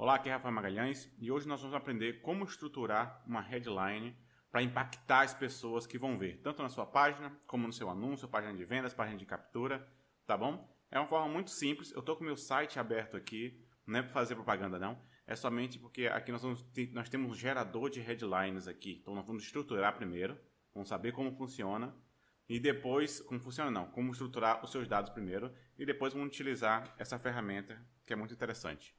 Olá, aqui é Rafael Magalhães e hoje nós vamos aprender como estruturar uma headline para impactar as pessoas que vão ver, tanto na sua página, como no seu anúncio, página de vendas, página de captura, tá bom? É uma forma muito simples, eu estou com o meu site aberto aqui, não é para fazer propaganda não, é somente porque aqui nós, vamos, nós temos um gerador de headlines aqui, então nós vamos estruturar primeiro, vamos saber como funciona, e depois, como funciona não, como estruturar os seus dados primeiro, e depois vamos utilizar essa ferramenta que é muito interessante.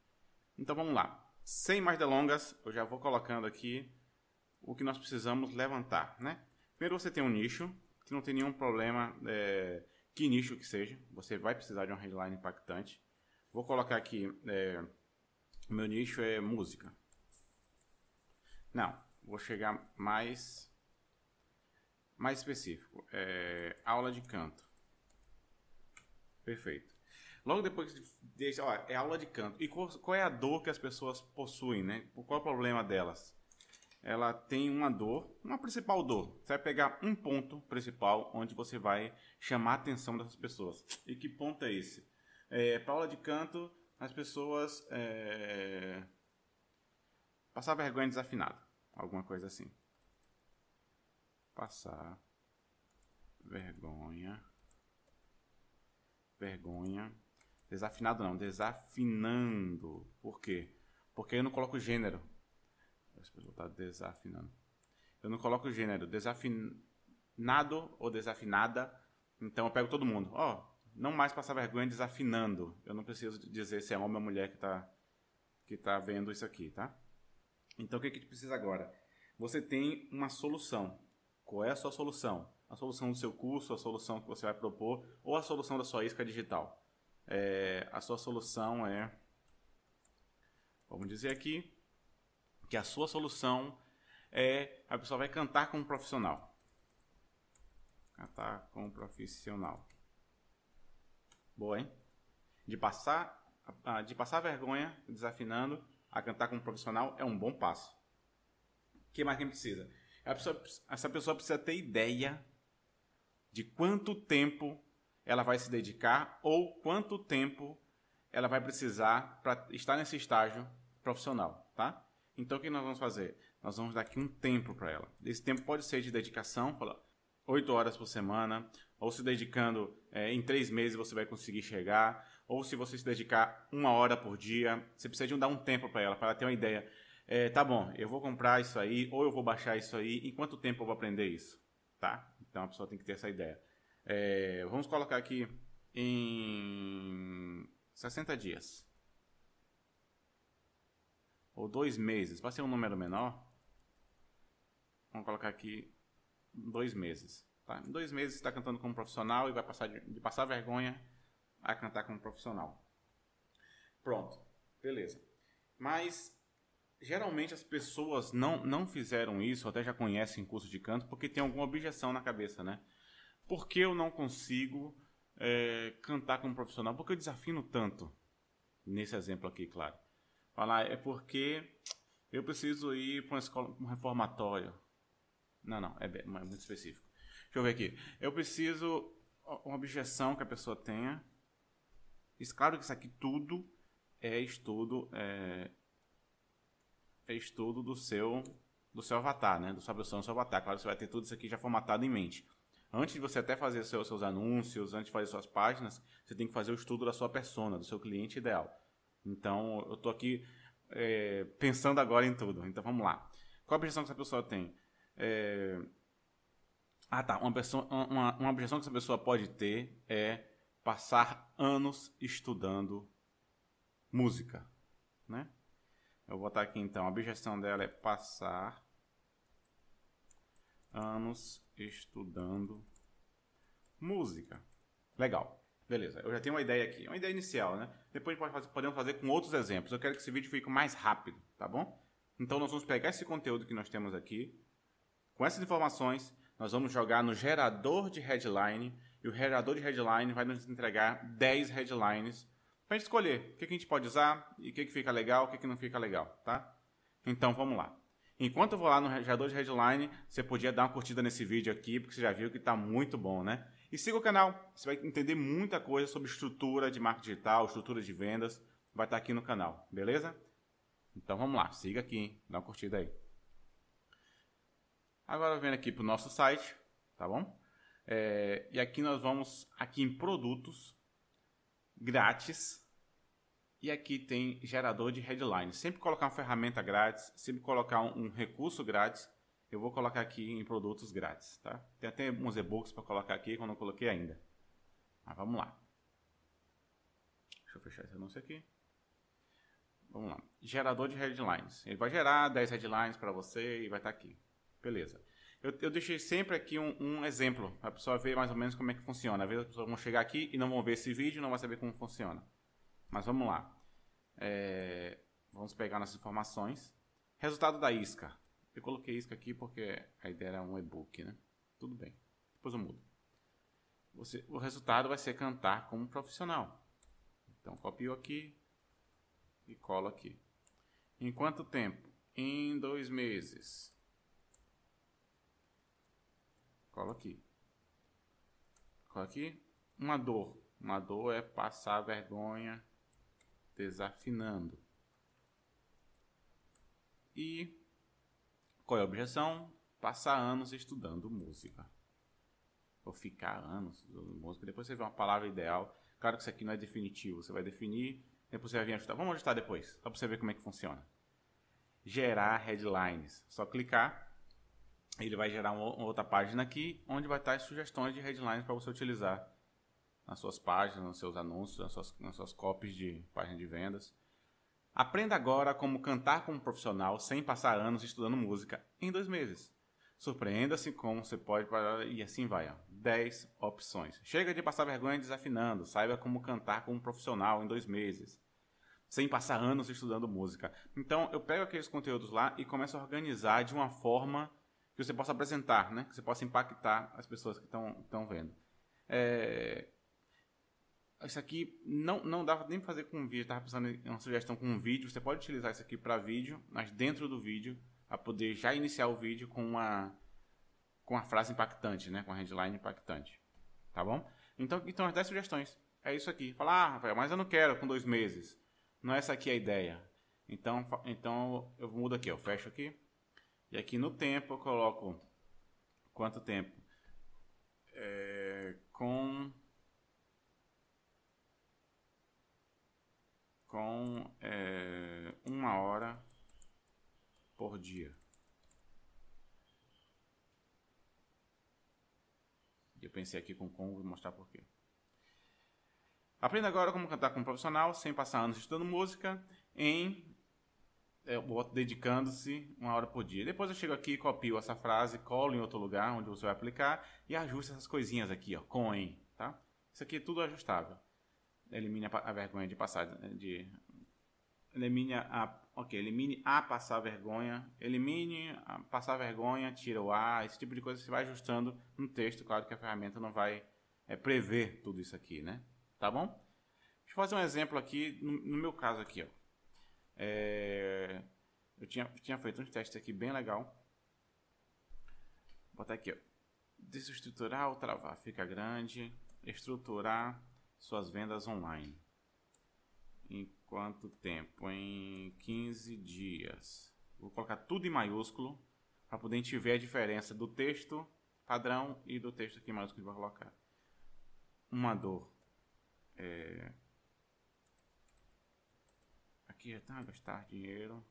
Então vamos lá. Sem mais delongas, eu já vou colocando aqui o que nós precisamos levantar, né? Primeiro você tem um nicho, que não tem nenhum problema, é, que nicho que seja, você vai precisar de uma headline impactante. Vou colocar aqui, é, meu nicho é música. Não, vou chegar mais, mais específico, é, aula de canto. Perfeito. Logo depois que deixa, ó, é aula de canto. E qual, qual, é a dor que as pessoas possuem, né? Qual é o problema delas? Ela tem uma dor, uma principal dor. Você vai pegar um ponto principal onde você vai chamar a atenção dessas pessoas. E que ponto é esse? É, para aula de canto, as pessoas é... passar vergonha desafinada, alguma coisa assim. Passar vergonha, vergonha Desafinado não, desafinando. Por quê? Porque eu não coloco gênero. eu botar tá desafinando. Eu não coloco gênero. Desafinado ou desafinada. Então eu pego todo mundo. Ó, oh, não mais passar vergonha desafinando. Eu não preciso dizer se é homem ou mulher que está que tá vendo isso aqui, tá? Então o que a gente precisa agora? Você tem uma solução. Qual é a sua solução? A solução do seu curso, a solução que você vai propor ou a solução da sua isca digital é, a sua solução é. Vamos dizer aqui que a sua solução é. A pessoa vai cantar com um profissional. Cantar com um profissional. Boa, hein? De passar, de passar vergonha desafinando a cantar com um profissional é um bom passo. O que mais quem precisa? Pessoa, essa pessoa precisa ter ideia de quanto tempo ela vai se dedicar ou quanto tempo ela vai precisar para estar nesse estágio profissional, tá? Então o que nós vamos fazer? Nós vamos dar aqui um tempo para ela. Esse tempo pode ser de dedicação, fala, 8 horas por semana, ou se dedicando é, em 3 meses você vai conseguir chegar, ou se você se dedicar uma hora por dia, você precisa de um, dar um tempo para ela, para ela ter uma ideia. É, tá bom, eu vou comprar isso aí, ou eu vou baixar isso aí, em quanto tempo eu vou aprender isso? Tá? Então a pessoa tem que ter essa ideia. É, vamos colocar aqui em 60 dias. Ou dois meses, para ser um número menor. Vamos colocar aqui dois meses. Tá? Em dois meses está cantando como profissional e vai passar de, de passar vergonha a cantar como profissional. Pronto, beleza. Mas geralmente as pessoas não, não fizeram isso, até já conhecem curso de canto, porque tem alguma objeção na cabeça, né? por que eu não consigo é, cantar como profissional? Por que eu desafino tanto? Nesse exemplo aqui, claro. Falar, é porque eu preciso ir para uma escola, um reformatório. Não, não, é, é muito específico. Deixa eu ver aqui. Eu preciso uma objeção que a pessoa tenha. Isso, claro que isso aqui tudo é estudo é, é, estudo do seu do seu avatar, né? Do sua pessoa, do seu avatar. Claro, você vai ter tudo isso aqui já formatado em mente. Antes de você até fazer seus, seus anúncios, antes de fazer suas páginas, você tem que fazer o estudo da sua persona, do seu cliente ideal. Então, eu estou aqui é, pensando agora em tudo. Então, vamos lá. Qual a objeção que essa pessoa tem? É... Ah, tá. Uma, pessoa, uma, uma objeção que essa pessoa pode ter é passar anos estudando música, né? Eu vou botar aqui então, a objeção dela é passar anos estudando música. Legal. Beleza, eu já tenho uma ideia aqui, uma ideia inicial, né? Depois pode fazer, podemos fazer com outros exemplos. Eu quero que esse vídeo fique mais rápido, tá bom? Então nós vamos pegar esse conteúdo que nós temos aqui, com essas informações, nós vamos jogar no gerador de headline e o gerador de headline vai nos entregar 10 headlines para a gente escolher o que, que a gente pode usar e o que, que fica legal, o que, que não fica legal, tá? Então vamos lá. Enquanto eu vou lá no gerador de headline, você podia dar uma curtida nesse vídeo aqui, porque você já viu que está muito bom, né? E siga o canal, você vai entender muita coisa sobre estrutura de marketing digital, estrutura de vendas, vai estar tá aqui no canal, beleza? Então vamos lá, siga aqui, hein? dá uma curtida aí. Agora vendo aqui para o nosso site, tá bom? É, e aqui nós vamos aqui em produtos grátis, e aqui tem gerador de headline. Sempre colocar uma ferramenta grátis, sempre colocar um, um recurso grátis. Eu vou colocar aqui em produtos grátis, tá? Tem até uns e-books para colocar aqui que eu não coloquei ainda. Mas vamos lá. Deixa eu fechar esse anúncio aqui. Vamos lá. Gerador de headlines. Ele vai gerar 10 headlines para você e vai estar tá aqui. Beleza. Eu, eu, deixei sempre aqui um, um exemplo, para a pessoa ver mais ou menos como é que funciona. Às vezes as pessoas vão chegar aqui e não vão ver esse vídeo, não vai saber como funciona. Mas vamos lá. É, vamos pegar nossas informações. Resultado da isca. Eu coloquei isca aqui porque a ideia era um e-book, né? Tudo bem. Depois eu mudo. Você, o resultado vai ser cantar como profissional. Então copio aqui e colo aqui. Em quanto tempo? Em dois meses. Colo aqui. Colo aqui. Uma dor. Uma dor é passar vergonha desafinando. E qual é a objeção? Passar anos estudando música. Ou ficar anos estudando música. Depois você vê uma palavra ideal. Claro que isso aqui não é definitivo. Você vai definir, depois você vai vir ajustar. Vamos ajustar depois, só para você ver como é que funciona. Gerar headlines. Só clicar. Ele vai gerar uma outra página aqui, onde vai estar as sugestões de headlines para você utilizar nas suas páginas, nos seus anúncios, nas suas, nas suas copies de página de vendas. Aprenda agora como cantar como profissional sem passar anos estudando música em dois meses. Surpreenda-se como você pode parar e assim vai. Ó. 10 opções. Chega de passar vergonha desafinando. Saiba como cantar como profissional em dois meses. Sem passar anos estudando música. Então eu pego aqueles conteúdos lá e começo a organizar de uma forma que você possa apresentar, né? que você possa impactar as pessoas que estão vendo. É, isso aqui não, não dá nem pra fazer com vídeo, tava pensando em uma sugestão com um vídeo, você pode utilizar isso aqui para vídeo, mas dentro do vídeo, a poder já iniciar o vídeo com uma, com uma frase impactante, né? com a headline impactante, tá bom? Então, então as 10 sugestões, é isso aqui, falar, ah, Rafael, mas eu não quero com dois meses, não é essa aqui a ideia, então, então eu mudo aqui, eu fecho aqui, e aqui no tempo eu coloco quanto tempo? É, com com é, uma hora por dia. Eu pensei aqui com Congo vou mostrar por quê. Aprenda agora como cantar um profissional sem passar anos estudando música em é, dedicando-se uma hora por dia. Depois eu chego aqui, copio essa frase, colo em outro lugar onde você vai aplicar e ajusta essas coisinhas aqui, ó, com, tá? Isso aqui é tudo ajustável elimine a, a vergonha de passar de elimine a ok elimine a passar vergonha elimine a passar vergonha tira o a esse tipo de coisa você vai ajustando no texto claro que a ferramenta não vai é, prever tudo isso aqui né tá bom deixa eu fazer um exemplo aqui no, no meu caso aqui ó é, eu tinha tinha feito uns testes aqui bem legal Vou botar aqui ó desestruturar ou travar fica grande estruturar suas vendas online. Em quanto tempo? Em 15 dias. Vou colocar tudo em maiúsculo para poder a gente ver a diferença do texto padrão e do texto aqui em maiúsculo que vai colocar. Uma dor. É... Aqui já está gastar dinheiro,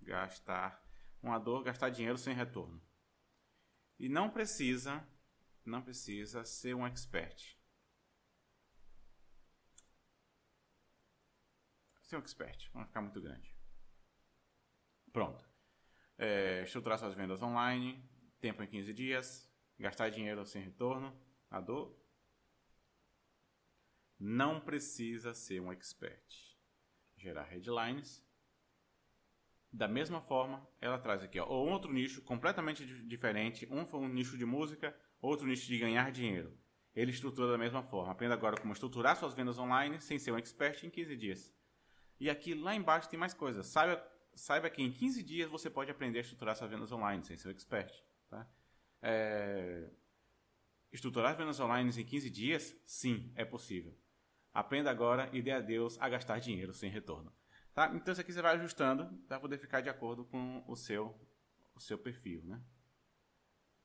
gastar uma dor, gastar dinheiro sem retorno. E não precisa, não precisa ser um expert. É um expert, vai ficar muito grande. Pronto. É, estruturar suas vendas online, tempo em 15 dias, gastar dinheiro sem retorno, a dor. Não precisa ser um expert. Gerar headlines. Da mesma forma, ela traz aqui ó, outro nicho completamente diferente. Um foi um nicho de música, outro nicho de ganhar dinheiro. Ele estrutura da mesma forma. Aprenda agora como estruturar suas vendas online sem ser um expert em 15 dias. E aqui lá embaixo tem mais coisas. Saiba, saiba que em 15 dias você pode aprender a estruturar suas vendas online sem ser expert. Tá? É... Estruturar vendas online em 15 dias? Sim, é possível. Aprenda agora e dê adeus a gastar dinheiro sem retorno. Tá? Então isso aqui você vai ajustando para poder ficar de acordo com o seu, o seu perfil. Né?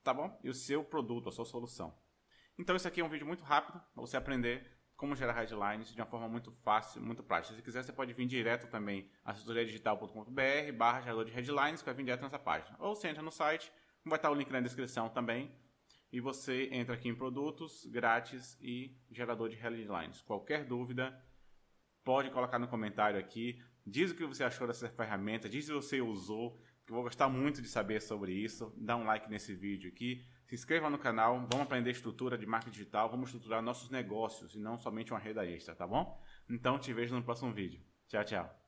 Tá bom? E o seu produto, a sua solução. Então isso aqui é um vídeo muito rápido para você aprender como gerar headlines de uma forma muito fácil, muito prática. Se quiser, você pode vir direto também assessoriadigital.com.br barra gerador de headlines, que vai vir direto nessa página. Ou você entra no site, vai estar o link na descrição também, e você entra aqui em produtos, grátis e gerador de headlines. Qualquer dúvida, pode colocar no comentário aqui. Diz o que você achou dessa ferramenta, diz se você usou, que eu vou gostar muito de saber sobre isso. Dá um like nesse vídeo aqui se inscreva no canal, vamos aprender estrutura de marketing digital, vamos estruturar nossos negócios e não somente uma renda extra, tá bom? Então te vejo no próximo vídeo. Tchau, tchau.